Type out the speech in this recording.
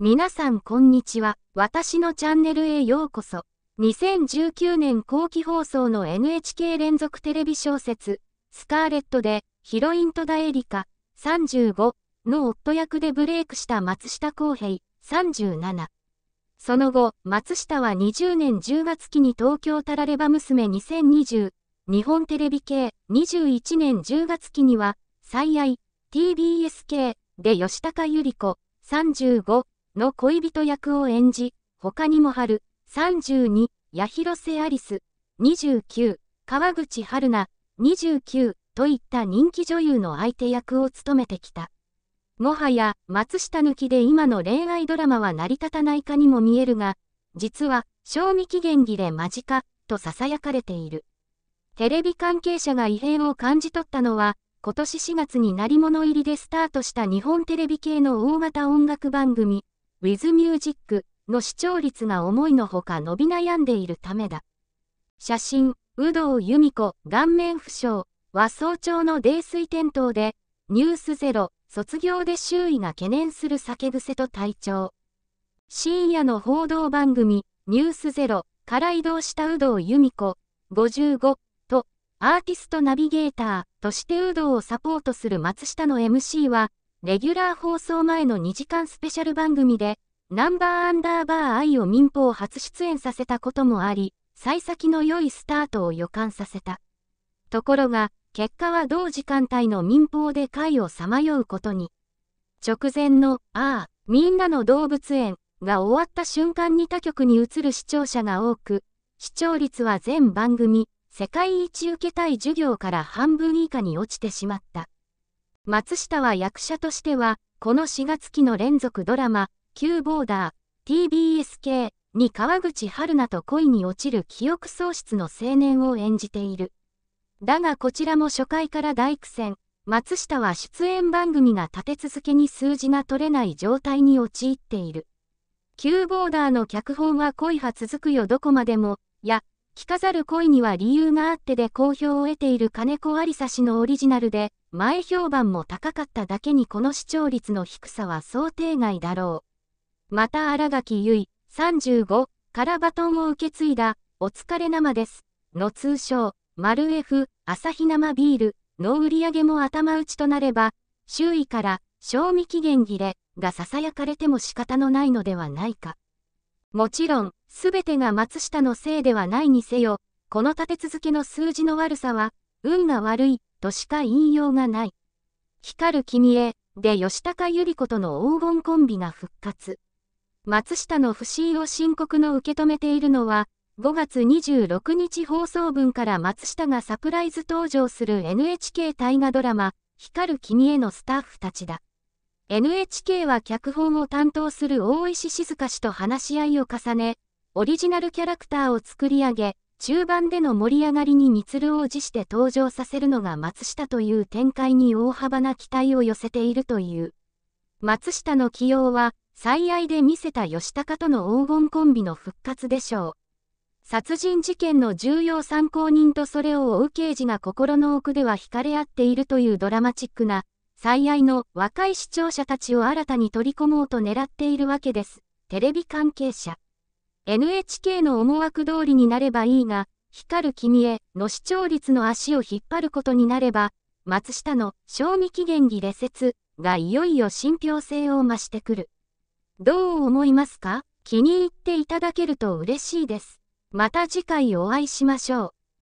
皆さんこんにちは。私のチャンネルへようこそ。2019年後期放送の NHK 連続テレビ小説、スカーレットで、ヒロイン戸田恵梨香、35の夫役でブレイクした松下洸平、37。その後、松下は20年10月期に東京タラレバ娘2020、日本テレビ系、21年10月期には、最愛、TBS 系で吉高由里子、35の恋人役を演じ、他にも春、32、八広瀬アリス、29、川口春奈、29といった人気女優の相手役を務めてきた。もはや、松下抜きで今の恋愛ドラマは成り立たないかにも見えるが、実は、賞味期限切れ間近、と囁かれている。テレビ関係者が異変を感じ取ったのは、今年4月に鳴り物入りでスタートした日本テレビ系の大型音楽番組、WithMusic の視聴率が思いのほか伸び悩んでいるためだ。写真、有働由美子、顔面負傷は早朝の泥酔転倒で、ニュースゼロ、卒業で周囲が懸念する酒癖と体調。深夜の報道番組、ニュースゼロから移動した有働由美子、55と、アーティストナビゲーターとして有働をサポートする松下の MC は、レギュラー放送前の2時間スペシャル番組で、ナンバーアンダーバー愛を民放初出演させたこともあり、幸先の良いスタートを予感させた。ところが、結果は同時間帯の民放で会をさまようことに。直前の、ああ、みんなの動物園が終わった瞬間に他局に移る視聴者が多く、視聴率は全番組、世界一受けたい授業から半分以下に落ちてしまった。松下は役者としては、この4月期の連続ドラマ、Q ボーダー、TBS 系に川口春奈と恋に落ちる記憶喪失の青年を演じている。だがこちらも初回から大苦戦。松下は出演番組が立て続けに数字が取れない状態に陥っている。Q ボーダーの脚本は恋は続くよどこまでも、や、聞かざる恋には理由があってで好評を得ている金子ありさ氏のオリジナルで、前評判も高かっただけにこの視聴率の低さは想定外だろう。また新垣結衣35からバトンを受け継いだ、お疲れ生です。の通称、丸 F、朝日生ビールの売り上げも頭打ちとなれば、周囲から賞味期限切れが囁かれても仕方のないのではないか。もちろん、すべてが松下のせいではないにせよ、この立て続けの数字の悪さは、運が悪いとしか引用がない。光る君へ、で吉高由里子との黄金コンビが復活。松下の不審を深刻の受け止めているのは、5月26日放送分から松下がサプライズ登場する NHK 大河ドラマ、光る君へのスタッフたちだ。NHK は脚本を担当する大石静香氏と話し合いを重ね、オリジナルキャラクターを作り上げ、中盤での盛り上がりに満を辞して登場させるのが松下という展開に大幅な期待を寄せているという。松下の起用は、最愛で見せた吉高との黄金コンビの復活でしょう。殺人事件の重要参考人とそれを追う刑事が心の奥では惹かれ合っているというドラマチックな、最愛の若い視聴者たちを新たに取り込もうと狙っているわけです。テレビ関係者。NHK の思惑通りになればいいが、光る君への視聴率の足を引っ張ることになれば、松下の賞味期限切れ説がいよいよ信憑性を増してくる。どう思いますか気に入っていただけると嬉しいです。また次回お会いしましょう。